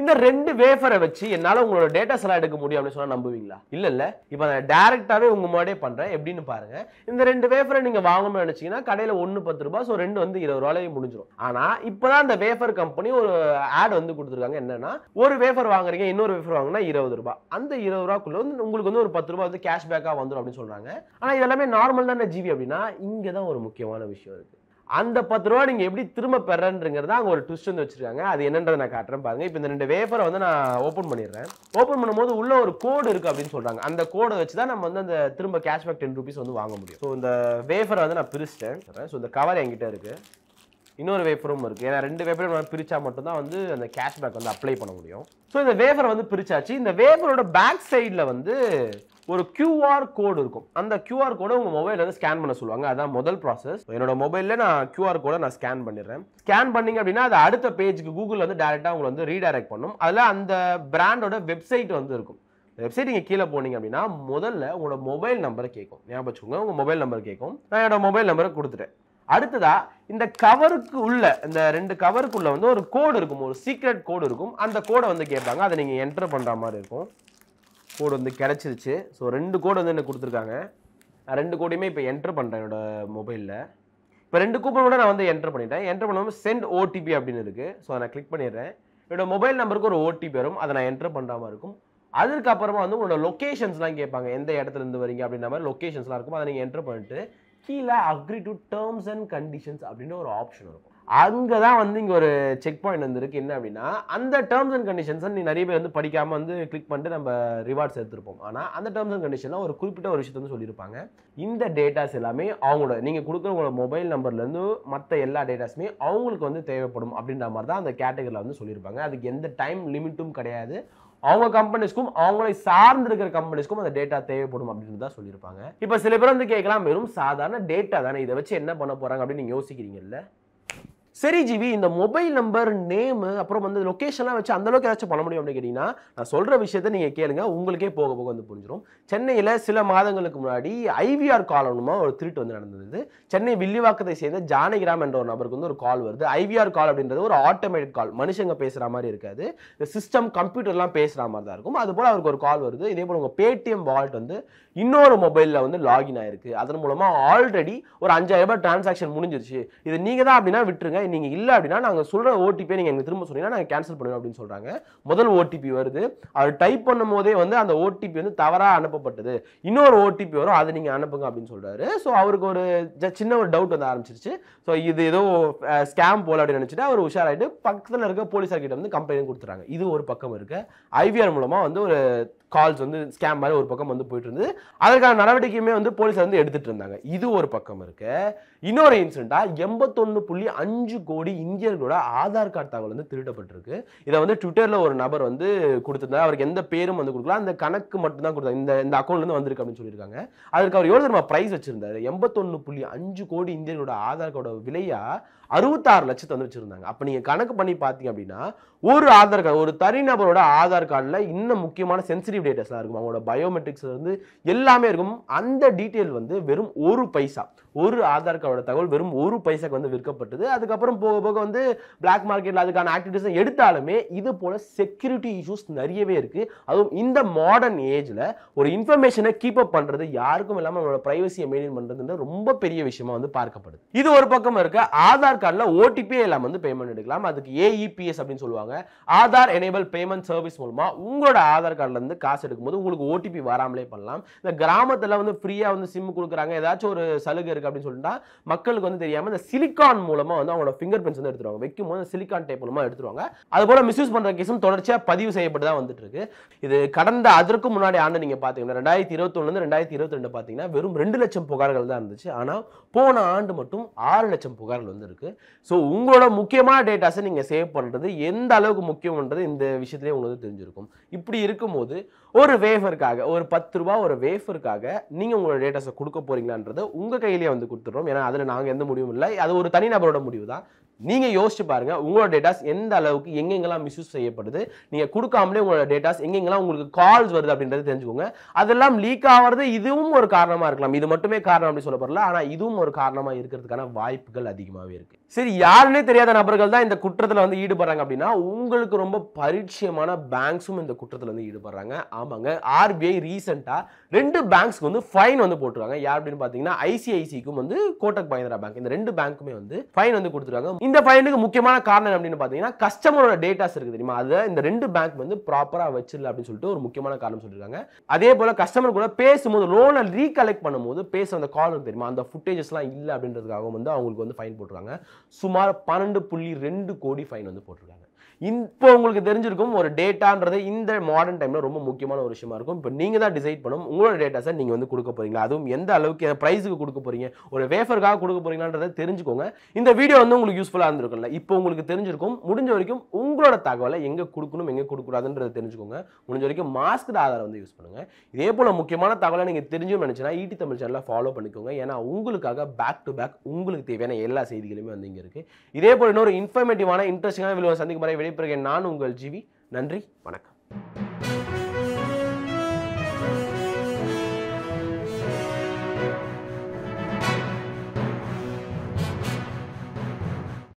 இந்த ரெண்டு வேஃபரை வச்சு என்னால் உங்களோட டேட்டா எல்லாம் எடுக்க முடியும் அப்படின்னு சொன்னால் நம்புவீங்களா இல்லை இல்லை இப்போ நான் டேரெக்டாகவே உங்கள் முன்னாடியே பண்ணுறேன் எப்படின்னு பாருங்கள் இந்த ரெண்டு வேஃபரை நீங்கள் வாங்கணும்னு நினச்சிங்கன்னா கடையில் ஒன்று பத்து ரூபா ஸோ ரெண்டு வந்து இருபது ரூபாயே முடிஞ்சிடும் ஆனால் இப்போ தான் அந்த வேஃபர் கம்பெனி ஒரு ஆட் வந்து கொடுத்துருக்காங்க என்னென்னா ஒரு வேஃபர் வாங்குறீங்க இன்னொரு வேஃபர் வாங்கினா இருபது ரூபா அந்த இருபது ரூபாக்குள்ளே வந்து உங்களுக்கு வந்து ஒரு பத்து ரூபா வந்து கேஷ்பேக்காக வந்துடும் அப்படின்னு சொல்கிறாங்க ஆனால் இதெல்லாமே நார்மல் தானே ஜிவி அப்படின்னா இங்கே தான் ஒரு முக்கியமான விஷயம் இருக்குது அந்த பத்து ரூபா நீங்கள் எப்படி திரும்ப பெறன்றங்கிறத அங்கே ஒரு ட்விஸ்ட் வந்து வச்சுருக்காங்க அது என்னன்றதை நான் காட்டுறேன் பாருங்கள் இப்போ இந்த ரெண்டு வேஃபரை வந்து நான் ஓப்பன் பண்ணிடுறேன் ஓப்பன் பண்ணும்போது உள்ள ஒரு கோடு இருக்குது அப்படின்னு சொல்கிறாங்க அந்த கோடை வச்சு தான் நம்ம வந்து அந்த திரும்ப கேஷ்பேக் டென் ருபீஸ் வந்து வாங்க முடியும் ஸோ இந்த வேஃபரை வந்து நான் பிரிச்சிட்டேன் ஸோ இந்த கவர் என்கிட்ட இருக்குது இன்னொரு வேஃபரும் இருக்குது ஏன்னா ரெண்டு வேஃபரும் நான் பிரித்தா மட்டும்தான் வந்து அந்த கேஷ்பேக் வந்து அப்ளை பண்ண முடியும் ஸோ இந்த வேஃபரை வந்து பிரிச்சாச்சு இந்த வேஃபரோட பேக் சைடில் வந்து ஒரு கியூஆர் கோடு இருக்கும் அந்த கியூஆர் கோடை உங்கள் மொபைலில் வந்து ஸ்கேன் பண்ண சொல்லுவாங்க அதான் முதல் ப்ராசஸ் என்னோட மொபைலில் நான் கியூஆர் கோடை நான் ஸ்கேன் பண்ணிடுறேன் ஸ்கேன் பண்ணிங்க அப்படின்னா அது அடுத்த பேஜுக்கு கூகுள் வந்து டேரெக்டாக உங்களை வந்து ரீடைரக்ட் பண்ணும் அதில் அந்த பிராண்டோட வெப்சைட் வந்து இருக்கும் வெப்சைட் நீங்கள் கீழே போனீங்க அப்படின்னா முதல்ல உங்களோட மொபைல் நம்பரை கேட்கும் ஞாபகம் உங்கள் மொபைல் நம்பர் கேட்கும் நான் என்னோட மொபைல் நம்பரை கொடுத்துட்டேன் அடுத்ததா இந்த கவருக்கு உள்ள இந்த ரெண்டு கவருக்குள்ள வந்து ஒரு கோடு இருக்கும் ஒரு சீக்ரெட் கோடு இருக்கும் அந்த கோடை வந்து கேட்பாங்க அதை நீங்கள் என்டர் பண்ணுற மாதிரி இருக்கும் கோடு வந்து கிடச்சிருச்சு ஸோ ரெண்டு கோடு வந்து எனக்கு கொடுத்துருக்காங்க ரெண்டு கோடையுமே இப்போ என்ட்ரு பண்ணுறேன் என்னோடய மொபைலில் இப்போ ரெண்டு கூட நான் வந்து என்ட்ரு பண்ணிட்டேன் என்ட்ரு பண்ணும்போது சென்ட் ஓடிபி அப்படின்னு இருக்குது ஸோ அதை நான் கிளிக் பண்ணிடுறேன் என்னோடய மொபைல் நம்பருக்கு ஒரு ஓடிபி வரும் அதை நான் என்ட்ரு பண்ணுற மாதிரி இருக்கும் அதுக்கப்புறமா வந்து உங்களோட லொக்கேஷன்ஸ்லாம் கேட்பாங்க எந்த இடத்துல இருந்து வரீங்க அப்படின்ற மாதிரி லொக்கேஷன்ஸ்லாம் இருக்கும் அதை நீங்கள் என்ட்ரு பண்ணிட்டு கீழே agree to terms and conditions அப்படின்னு ஒரு ஆப்ஷன் இருக்கும் அங்கே தான் வந்து இங்கே ஒரு செக் பாயிண்ட் வந்துருக்கு என்ன அப்படின்னா அந்த டேர்ம்ஸ் அண்ட் கண்டிஷன்ஸை நீ நிறைய பேர் வந்து படிக்காமல் வந்து கிளிக் பண்ணிட்டு நம்ம ரிவார்ட்ஸ் எடுத்துருப்போம் ஆனால் அந்த டேர்ம்ஸ் அண்ட் கண்டிஷனில் ஒரு குறிப்பிட்ட ஒரு விஷயத்தை வந்து சொல்லியிருப்பாங்க இந்த டேட்டாஸ் எல்லாமே அவங்களோட நீங்கள் கொடுக்குறவங்களோட மொபைல் நம்பர்லேருந்து மற்ற எல்லா டேட்டாஸுமே அவங்களுக்கு வந்து தேவைப்படும் அப்படின்ற மாதிரி தான் அந்த கேட்டகரியில் வந்து சொல்லியிருப்பாங்க அதுக்கு எந்த டைம் லிமிட்டும் கிடையாது அவங்க கம்பெனிஸ்க்கும் அவங்களை சார்ந்து இருக்கிற கம்பெனிஸ்க்கும் அந்த டேட்டா தேவைப்படும் அப்படின்னு தான் சொல்லியிருப்பாங்க இப்போ சில பேர் வந்து கேட்கலாம் வெறும் சாதாரண டேட்டா தானே இதை வச்சு என்ன பண்ண போகிறாங்க அப்படின்னு நீங்கள் இல்லை சரி ஜிவி இந்த மொபைல் நம்பர் நேம் அப்புறம் வந்து லொக்கேஷன்லாம் வச்சு அந்தளவுக்கு ஏதாச்சும் பண்ண முடியும் அப்படின்னு கேட்டிங்கன்னா நான் சொல்கிற விஷயத்தை நீங்கள் கேளுங்க உங்களுக்கே போக போக வந்து புரிஞ்சிடும் சென்னையில் சில மாதங்களுக்கு முன்னாடி ஐவிஆர் காலனுமா ஒரு திருட்டு வந்து நடந்தது சென்னை வில்லிவாக்கத்தை சேர்ந்த ஜானகிராம் என்ற ஒரு நபருக்கு வந்து ஒரு கால் வருது ஐவிஆர் கால் அப்படின்றது ஒரு ஆட்டோமேட்டிக் கால் மனுஷங்க பேசுகிற மாதிரி இருக்காது சிஸ்டம் கம்ப்யூட்டர்லாம் பேசுகிற மாதிரி தான் இருக்கும் அதுபோல் அவருக்கு ஒரு கால் வருது இதே போல் உங்கள் பேடிஎம் வால்ட் வந்து இன்னொரு மொபைலில் வந்து லாகின் ஆயிருக்கு அதன் மூலமாக ஆல்ரெடி ஒரு அஞ்சாயிரம் ரூபாய் டிரான்சாக்ஷன் முடிஞ்சிருச்சு இது நீங்கள் தான் அப்படின்னா விட்டுருங்க நீங்கள் இல்லை அப்படின்னா நாங்கள் சொல்கிற ஓடிபியை நீங்கள் எங்கள் திரும்ப சொன்னீங்கன்னா நாங்கள் கேன்சல் பண்ணுவோம் அப்படின்னு சொல்கிறாங்க முதல் ஓடிபி வருது அவர் டைப் பண்ணும் போதே வந்து அந்த ஓடிபி வந்து தவறாக அனுப்பப்பட்டது இன்னொரு ஓடிபி வரும் அதை நீங்கள் அனுப்புங்க அப்படின்னு சொல்கிறாரு ஸோ அவருக்கு ஒரு சின்ன ஒரு டவுட் வந்து ஆரம்பிச்சிருச்சு ஸோ இது ஏதோ ஸ்கேம் போல் அப்படின்னு நினச்சிட்டு அவர் உஷாராயிட்டு பக்கத்தில் இருக்க போலீஸார்கிட்ட வந்து கம்ப்ளைண்ட் கொடுத்துறாங்க இது ஒரு பக்கம் இருக்கு ஐவிஆர் மூலமாக வந்து ஒரு கால்ஸ் வந்து ஸ்கேம் மாதிரி ஒரு பக்கம் வந்து போயிட்டு இருந்தது அதற்கான நடவடிக்கையுமே வந்து போலீஸ் வந்து எடுத்துட்டு இருந்தாங்க இது ஒரு பக்கம் இருக்கு இன்னொரு இன்சிடென்ட்டா எண்பத்தொன்னு புள்ளி அஞ்சு அஞ்சு கோடி இந்தியர்களோட ஆதார் கார்டு தகவல் வந்து திருடப்பட்டிருக்கு இதை வந்து ட்விட்டரில் ஒரு நபர் வந்து கொடுத்துருந்தார் அவருக்கு எந்த பேரும் வந்து கொடுக்கல அந்த கணக்கு மட்டும் தான் கொடுத்தாங்க இந்த இந்த அக்கௌண்ட்லேருந்து வந்திருக்கு அப்படின்னு சொல்லியிருக்காங்க அதுக்கு அவர் எவ்வளோ நம்ம ப்ரைஸ் வச்சிருந்தாரு எண்பத்தொன்று புள்ளி அஞ்சு கோடி இந்தியர்களோட ஆதார் கார்டோட விலையாக அறுபத்தாறு லட்சத்தை வந்து வச்சுருந்தாங்க அப்போ நீங்கள் கணக்கு பண்ணி பார்த்தீங்க அப்படின்னா ஒரு ஆதார் கார்டு ஒரு தனிநபரோட ஆதார் கார்டில் இன்னும் முக்கியமான சென்சிட்டிவ் டேட்டாஸ்லாம் இருக்கும் அவங்களோட பயோமெட்ரிக்ஸ் வந்து எல்லாமே இருக்கும் அந்த டீட்டெயில் வந்து வெறும் ஒரு பைசா ஒரு ஆதார் கார்டோட தகவல் வெறும் ஒரு பைசாக்கு வந்து விற்கப்பட்டது அதுக்கப்புறம் போக போக வந்து பிளாக் மார்க்கெட்டில் அதுக்கான ஆக்டிவிட்டிஸ் எடுத்தாலுமே இது போல் செக்யூரிட்டி இஷ்யூஸ் நிறையவே இருக்குது அதுவும் இந்த மாடர்ன் ஏஜில் ஒரு இன்ஃபர்மேஷனை கீப் அப் பண்ணுறது யாருக்கும் இல்லாமல் நம்மளோட ப்ரைவசியை மெயின்டைன் பண்ணுறதுன்னு ரொம்ப பெரிய விஷயமா வந்து பார்க்கப்படுது இது ஒரு பக்கம் இருக்க ஆதார் ஆதார் கார்டில் ஓடிபியே இல்லாமல் வந்து பேமெண்ட் எடுக்கலாம் அதுக்கு ஏஇபிஎஸ் e அப்படின்னு சொல்லுவாங்க ஆதார் எனேபிள் பேமெண்ட் சர்வீஸ் மூலமாக உங்களோட ஆதார் கார்டிலேருந்து காசு எடுக்கும்போது உங்களுக்கு ஓடிபி வராமலே பண்ணலாம் இந்த கிராமத்தில் வந்து ஃப்ரீயாக வந்து சிம் கொடுக்குறாங்க ஏதாச்சும் ஒரு சலுகை இருக்குது அப்படின்னு சொல்லிட்டா மக்களுக்கு வந்து தெரியாமல் இந்த சிலிக்கான் மூலமாக வந்து அவங்களோட ஃபிங்கர் பிரிண்ட்ஸ் வந்து எடுத்துருவாங்க வைக்கும் போது சிலிக்கான் டேப் மூலமாக எடுத்துருவாங்க அதுபோல் மிஸ்யூஸ் பண்ணுற கேஸும் தொடர்ச்சியாக பதிவு செய்யப்பட்டு தான் வந்துட்டு இருக்கு இது கடந்த அதற்கு முன்னாடி ஆண்டு நீங்கள் பார்த்தீங்கன்னா ரெண்டாயிரத்தி இருபத்தொன்னு ரெண்டாயிரத்தி இருபத்தி ரெண்டு பார்த்தீங்கன்னா வெறும் ரெண்டு லட்சம் புகார்கள் தான் இருந்துச்சு ஆனால் போன ஆண்டு மட்டும் ஆறு லட்சம் புகார்கள் வந்து இருக்கு இருக்குது ஸோ உங்களோட முக்கியமான டேட்டாஸை நீங்கள் சேவ் பண்ணுறது எந்த அளவுக்கு முக்கியம்ன்றது இந்த விஷயத்திலே உங்களுக்கு தெரிஞ்சிருக்கும் இப்படி இருக்கும்போது ஒரு வேஃபருக்காக ஒரு பத்து ரூபா ஒரு வேஃபருக்காக நீங்கள் உங்களோட டேட்டாஸை கொடுக்க போறீங்களான்றது உங்கள் கையிலேயே வந்து கொடுத்துட்றோம் ஏன்னா அதில் நாங்கள் எந்த முடிவும் இல்லை அது ஒரு தனிநபரோட முடிவு தான் நீங்கள் யோசிச்சு பாருங்கள் உங்களோட டேட்டாஸ் எந்த அளவுக்கு எங்கெங்கெல்லாம் மிஸ்யூஸ் செய்யப்படுது நீங்கள் கொடுக்காமலே உங்களோட டேட்டாஸ் எங்கெங்கெல்லாம் உங்களுக்கு கால்ஸ் வருது அப்படின்றத தெரிஞ்சுக்கோங்க அதெல்லாம் லீக் ஆகிறது இதுவும் ஒரு காரணமாக இருக்கலாம் இது மட்டுமே காரணம் அப்படின்னு சொல்ல ஆனால் இதுவும் ஒரு காரணமாக இருக்கிறதுக்கான வாய்ப்புகள் அதிகமாகவே இருக்குது சரி யாருன்னே தெரியாத நபர்கள் தான் இந்த குற்றத்தில் வந்து ஈடுபடுறாங்க அப்படின்னா உங்களுக்கு ரொம்ப பரிச்சயமான பேங்க்ஸும் இந்த குற்றத்தில் வந்து ஈடுபடுறாங்க ஆமாங்க ஆர்பிஐ ரீசெண்டாக ரெண்டு பேங்க்ஸ்க்கு வந்து ஃபைன் வந்து போட்டுருக்காங்க யார் அப்படின்னு பார்த்தீங்கன்னா ஐசிஐசிக்கும் வந்து கோட்டக் மஹிந்திரா பேங்க் இந்த ரெண்டு பேங்க்குமே வந்து ஃபைன் வந்து கொடுத்துருக்காங்க இந்த ஃபைனுக்கு முக்கியமான காரணம் அப்படின்னு பார்த்தீங்கன்னா கஸ்டமரோட டேட்டாஸ் இருக்குது தெரியுமா அதை இந்த ரெண்டு பேங்க் வந்து ப்ராப்பராக வச்சிடல அப்படின்னு சொல்லிட்டு ஒரு முக்கியமான காரணம் சொல்லியிருக்காங்க அதே போல் கஸ்டமர் கூட பேசும்போது லோனை ரீகலெக்ட் பண்ணும்போது பேச அந்த கால் இருக்கு தெரியுமா அந்த ஃபுட்டேஜஸ்லாம் இல்லை அப்படின்றதுக்காக வந்து அவங்களுக்கு வந்து ஃபைன் போட்டிருக்காங்க சுமார் பன்னெண்டு புள்ளி ரெண்டு கோடி ஃபைன் வந்து போட்டிருக்காங்க இப்போ உங்களுக்கு தெரிஞ்சிருக்கும் ஒரு டேட்டான்றது இந்த மாடர்ன் டைமில் ரொம்ப முக்கியமான ஒரு விஷயமா இருக்கும் இப்போ நீங்கள் தான் டிசைட் பண்ணணும் உங்களோட டேட்டாஸை நீங்கள் வந்து கொடுக்க போகிறீங்களா அதுவும் எந்த அளவுக்கு ப்ரைஸுக்கு கொடுக்க போகிறீங்க ஒரு வேஃபருக்காக கொடுக்க போகிறீங்களான்றதை தெரிஞ்சுக்கோங்க இந்த வீடியோ வந்து உங்களுக்கு யூஸ்ஃபுல்லாக இருந்திருக்கும்ல இப்போ உங்களுக்கு தெரிஞ்சிருக்கும் முடிஞ்ச வரைக்கும் உங்களோட தகவலை எங்கே கொடுக்கணும் எங்கே கொடுக்கூடாதுன்றதை தெரிஞ்சுக்கோங்க முடிஞ்ச வரைக்கும் மாஸ்க் ஆதாரம் வந்து யூஸ் பண்ணுங்கள் இதே போல் முக்கியமான தகவலை நீங்கள் தெரிஞ்சும் நினச்சினா ஈட்டி e தமிழ் சேனலை ஃபாலோ பண்ணிக்கோங்க ஏன்னா உங்களுக்காக பேக் டு பேக் உங்களுக்கு தேவையான எல்லா செய்திகளுமே வந்து இங்கே இருக்குது இதே போல் இன்னொரு இன்ஃபர்மேட்டிவான இன்ட்ரெஸ்டிங்கான விளைவு சந்திக்கும் வரை விடைபெறுகிறேன் நான் உங்கள் ஜிவி நன்றி வணக்கம்